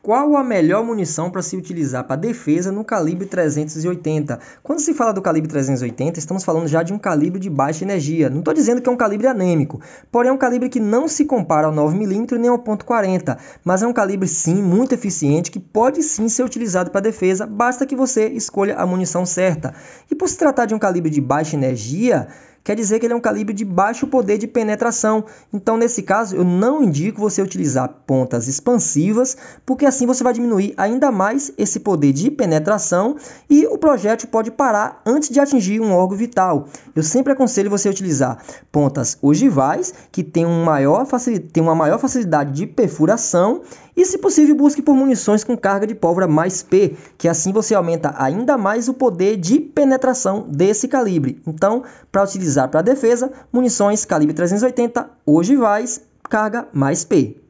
Qual a melhor munição para se utilizar para defesa no calibre 380? Quando se fala do calibre 380, estamos falando já de um calibre de baixa energia. Não estou dizendo que é um calibre anêmico, porém é um calibre que não se compara ao 9mm nem ao .40, mas é um calibre sim muito eficiente que pode sim ser utilizado para defesa, basta que você escolha a munição certa. E por se tratar de um calibre de baixa energia, quer dizer que ele é um calibre de baixo poder de penetração. Então, nesse caso, eu não indico você utilizar pontas expansivas, porque assim você vai diminuir ainda mais esse poder de penetração e o projétil pode parar antes de atingir um órgão vital. Eu sempre aconselho você utilizar pontas ogivais, que tem, um maior, tem uma maior facilidade de perfuração e se possível, busque por munições com carga de pólvora mais P, que assim você aumenta ainda mais o poder de penetração desse calibre. Então, para utilizar para defesa, munições calibre 380 hoje vais carga mais P.